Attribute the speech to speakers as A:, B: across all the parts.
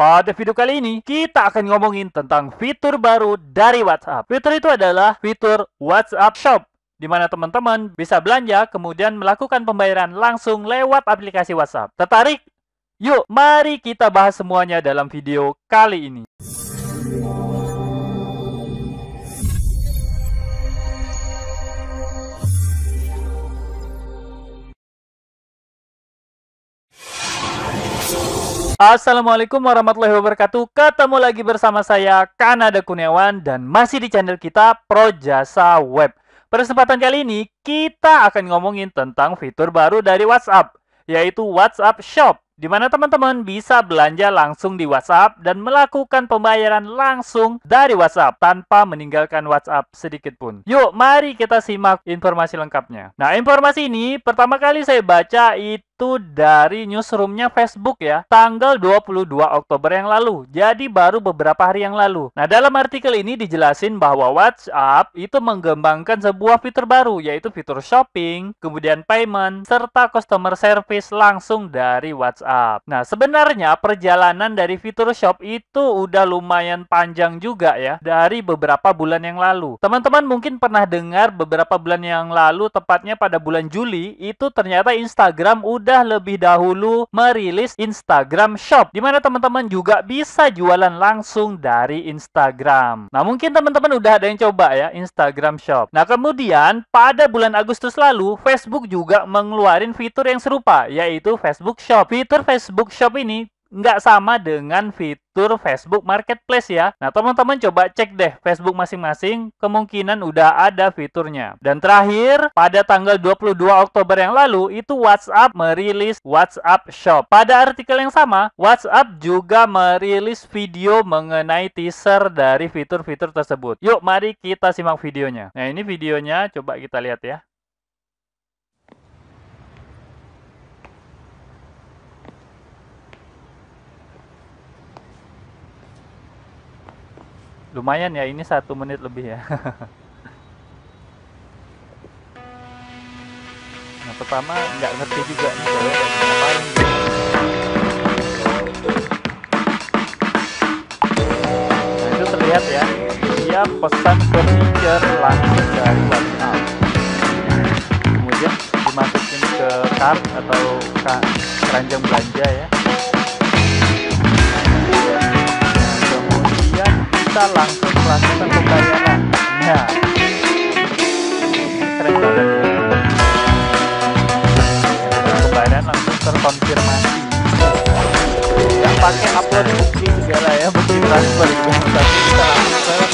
A: Pada video kali ini, kita akan ngomongin tentang fitur baru dari WhatsApp. Fitur itu adalah fitur WhatsApp Shop, di mana teman-teman bisa belanja kemudian melakukan pembayaran langsung lewat aplikasi WhatsApp. Tertarik? Yuk, mari kita bahas semuanya dalam video kali ini. Assalamualaikum warahmatullahi wabarakatuh. Ketemu lagi bersama saya Kanada Kurniawan dan masih di channel kita Pro Jasa Web. Pada Kesempatan kali ini kita akan ngomongin tentang fitur baru dari WhatsApp, yaitu WhatsApp Shop, di mana teman-teman bisa belanja langsung di WhatsApp dan melakukan pembayaran langsung dari WhatsApp tanpa meninggalkan WhatsApp sedikit pun. Yuk, mari kita simak informasi lengkapnya. Nah, informasi ini pertama kali saya baca itu itu dari newsroomnya Facebook ya, tanggal 22 Oktober yang lalu. Jadi baru beberapa hari yang lalu. Nah, dalam artikel ini dijelasin bahwa WhatsApp itu mengembangkan sebuah fitur baru, yaitu fitur shopping, kemudian payment, serta customer service langsung dari WhatsApp. Nah, sebenarnya perjalanan dari fitur shop itu udah lumayan panjang juga ya, dari beberapa bulan yang lalu. Teman-teman mungkin pernah dengar beberapa bulan yang lalu, tepatnya pada bulan Juli, itu ternyata Instagram udah sudah lebih dahulu merilis Instagram Shop, di mana teman-teman juga bisa jualan langsung dari Instagram. Nah, mungkin teman-teman udah ada yang coba ya Instagram Shop. Nah, kemudian pada bulan Agustus lalu, Facebook juga mengeluarkan fitur yang serupa, yaitu Facebook Shop. Fitur Facebook Shop ini nggak sama dengan fitur Facebook Marketplace ya. Nah, teman-teman coba cek deh Facebook masing-masing, kemungkinan udah ada fiturnya. Dan terakhir, pada tanggal 22 Oktober yang lalu, itu WhatsApp merilis WhatsApp Shop. Pada artikel yang sama, WhatsApp juga merilis video mengenai teaser dari fitur-fitur tersebut. Yuk, mari kita simak videonya. Nah, ini videonya coba kita lihat ya. lumayan ya ini satu menit lebih ya nah pertama nggak ngerti juga nih kalau ngapain nah itu terlihat ya dia pesan ke feature langsung dari WhatsApp kemudian dimasukin ke cart atau keranjang belanja ya langsung langsung melakukan pembayaran ya pembayaran langsung terkonfirmasi yang pakai upload bukti segala ya bukti transfer itu kita langsung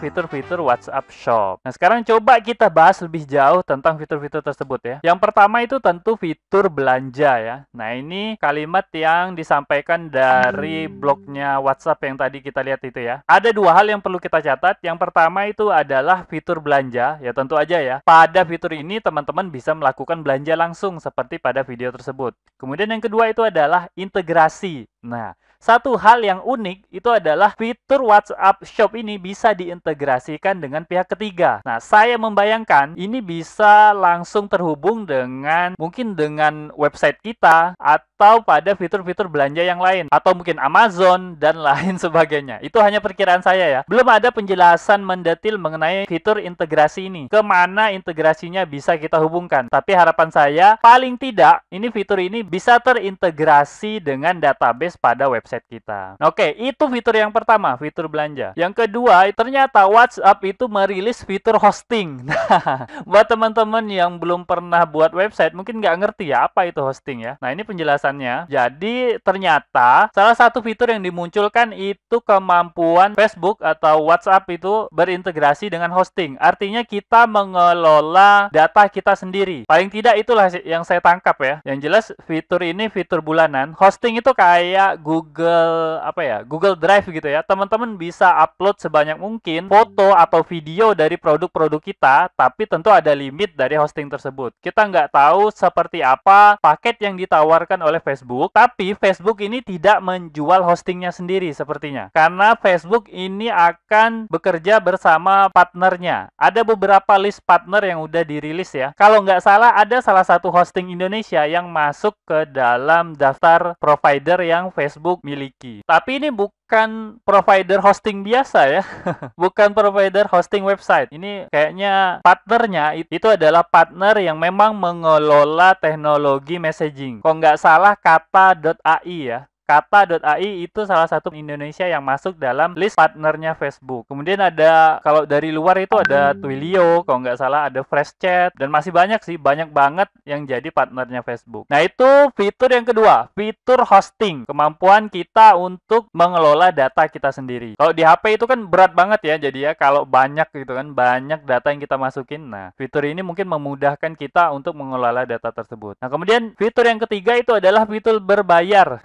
A: fitur-fitur WhatsApp Shop. Nah, sekarang coba kita bahas lebih jauh tentang fitur-fitur tersebut ya. Yang pertama itu tentu fitur belanja ya. Nah, ini kalimat yang disampaikan dari hmm. blognya WhatsApp yang tadi kita lihat itu ya. Ada dua hal yang perlu kita catat. Yang pertama itu adalah fitur belanja ya tentu aja ya. Pada fitur ini teman-teman bisa melakukan belanja langsung seperti pada video tersebut. Kemudian yang kedua itu adalah integrasi Nah, satu hal yang unik itu adalah fitur WhatsApp Shop ini bisa diintegrasikan dengan pihak ketiga. Nah, saya membayangkan ini bisa langsung terhubung dengan mungkin dengan website kita atau pada fitur-fitur belanja yang lain atau mungkin Amazon dan lain sebagainya. Itu hanya perkiraan saya ya. Belum ada penjelasan mendetil mengenai fitur integrasi ini. Kemana integrasinya bisa kita hubungkan. Tapi harapan saya paling tidak ini fitur ini bisa terintegrasi dengan database gratis pada website kita. Oke, itu fitur yang pertama, fitur belanja. Yang kedua, ternyata WhatsApp itu merilis fitur hosting. Nah, buat teman-teman yang belum pernah buat website, mungkin nggak ngerti ya apa itu hosting ya. Nah, ini penjelasannya. Jadi, ternyata salah satu fitur yang dimunculkan itu kemampuan Facebook atau WhatsApp itu berintegrasi dengan hosting. Artinya kita mengelola data kita sendiri. Paling tidak itulah yang saya tangkap ya. Yang jelas fitur ini fitur bulanan. Hosting itu kayak kayak Google apa ya Google Drive gitu ya teman-teman bisa upload sebanyak mungkin foto atau video dari produk-produk kita tapi tentu ada limit dari hosting tersebut kita nggak tahu seperti apa paket yang ditawarkan oleh Facebook tapi Facebook ini tidak menjual hostingnya sendiri sepertinya karena Facebook ini akan bekerja bersama partnernya ada beberapa list partner yang udah dirilis ya kalau nggak salah ada salah satu hosting Indonesia yang masuk ke dalam daftar provider yang Facebook miliki. Tapi ini bukan provider hosting biasa ya. bukan provider hosting website. Ini kayaknya partnernya itu adalah partner yang memang mengelola teknologi messaging. Kok nggak salah kata .ai ya. Kata.ai itu salah satu Indonesia yang masuk dalam list partnernya Facebook. Kemudian ada kalau dari luar itu ada hmm. Twilio, kalau nggak salah ada FreshChat dan masih banyak sih, banyak banget yang jadi partnernya Facebook. Nah itu fitur yang kedua, fitur hosting, kemampuan kita untuk mengelola data kita sendiri. Kalau di HP itu kan berat banget ya, jadi ya kalau banyak gitu kan, banyak data yang kita masukin. Nah fitur ini mungkin memudahkan kita untuk mengelola data tersebut. Nah kemudian fitur yang ketiga itu adalah fitur berbayar.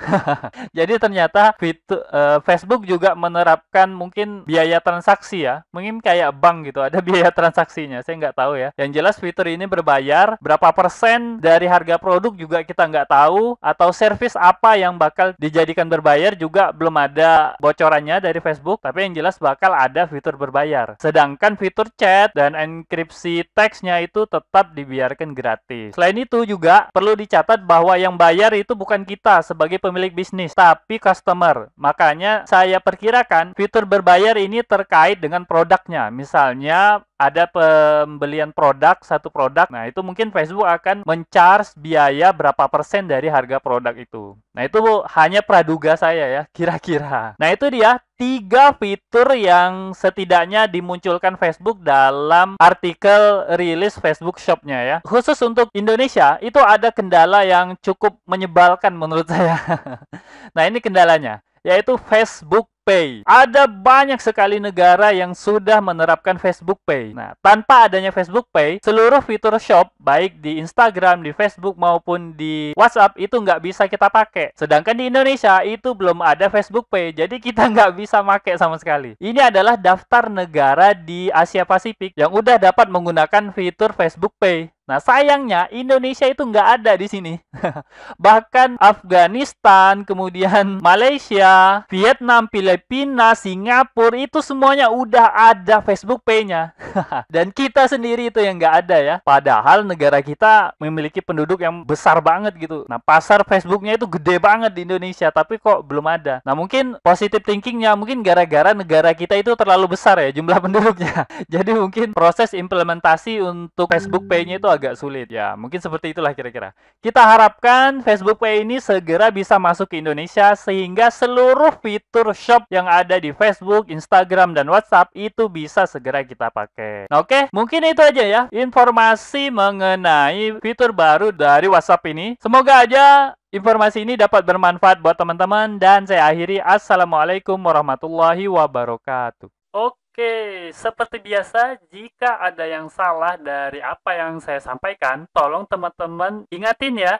A: Jadi ternyata fitur, eh, Facebook juga menerapkan mungkin biaya transaksi ya, mungkin kayak bank gitu, ada biaya transaksinya. Saya nggak tahu ya. Yang jelas fitur ini berbayar, berapa persen dari harga produk juga kita nggak tahu, atau service apa yang bakal dijadikan berbayar juga belum ada bocorannya dari Facebook. Tapi yang jelas bakal ada fitur berbayar. Sedangkan fitur chat dan enkripsi teksnya itu tetap dibiarkan gratis. Selain itu juga perlu dicatat bahwa yang bayar itu bukan kita sebagai pemilik bisnis bisnis, tapi customer. Makanya saya perkirakan fitur berbayar ini terkait dengan produknya. Misalnya ada pembelian produk satu produk nah itu mungkin Facebook akan mencharge biaya berapa persen dari harga produk itu nah itu hanya praduga saya ya kira-kira nah itu dia tiga fitur yang setidaknya dimunculkan Facebook dalam artikel rilis Facebook Shopnya ya. Khusus untuk Indonesia itu ada kendala yang cukup menyebalkan menurut saya. nah ini kendalanya yaitu Facebook Pay. Ada banyak sekali negara yang sudah menerapkan Facebook Pay. Nah, tanpa adanya Facebook Pay, seluruh fitur shop, baik di Instagram, di Facebook, maupun di WhatsApp, itu nggak bisa kita pakai. Sedangkan di Indonesia, itu belum ada Facebook Pay. Jadi kita nggak bisa pakai sama sekali. Ini adalah daftar negara di Asia Pasifik yang udah dapat menggunakan fitur Facebook Pay. Nah, sayangnya Indonesia itu nggak ada di sini. Bahkan Afghanistan, kemudian Malaysia, Vietnam, Filipina, Singapura, itu semuanya udah ada Facebook Pay-nya. Dan kita sendiri itu yang nggak ada ya. Padahal negara kita memiliki penduduk yang besar banget gitu. Nah, pasar Facebooknya itu gede banget di Indonesia, tapi kok belum ada. Nah, mungkin positive thinkingnya mungkin gara-gara negara kita itu terlalu besar ya jumlah penduduknya. Jadi mungkin proses implementasi untuk Facebook Pay-nya itu agak sulit ya. Mungkin seperti itulah kira-kira. Kita harapkan Facebook Pay ini segera bisa masuk ke Indonesia sehingga seluruh fitur shop yang ada di Facebook, Instagram, dan WhatsApp itu bisa segera kita pakai. Nah, Oke, okay? mungkin itu aja ya informasi mengenai fitur baru dari WhatsApp ini. Semoga aja Informasi ini dapat bermanfaat buat teman-teman dan saya akhiri Assalamualaikum warahmatullahi wabarakatuh. Oke. Oke, seperti biasa, jika ada yang salah dari apa yang saya sampaikan, tolong teman-teman ingatin ya,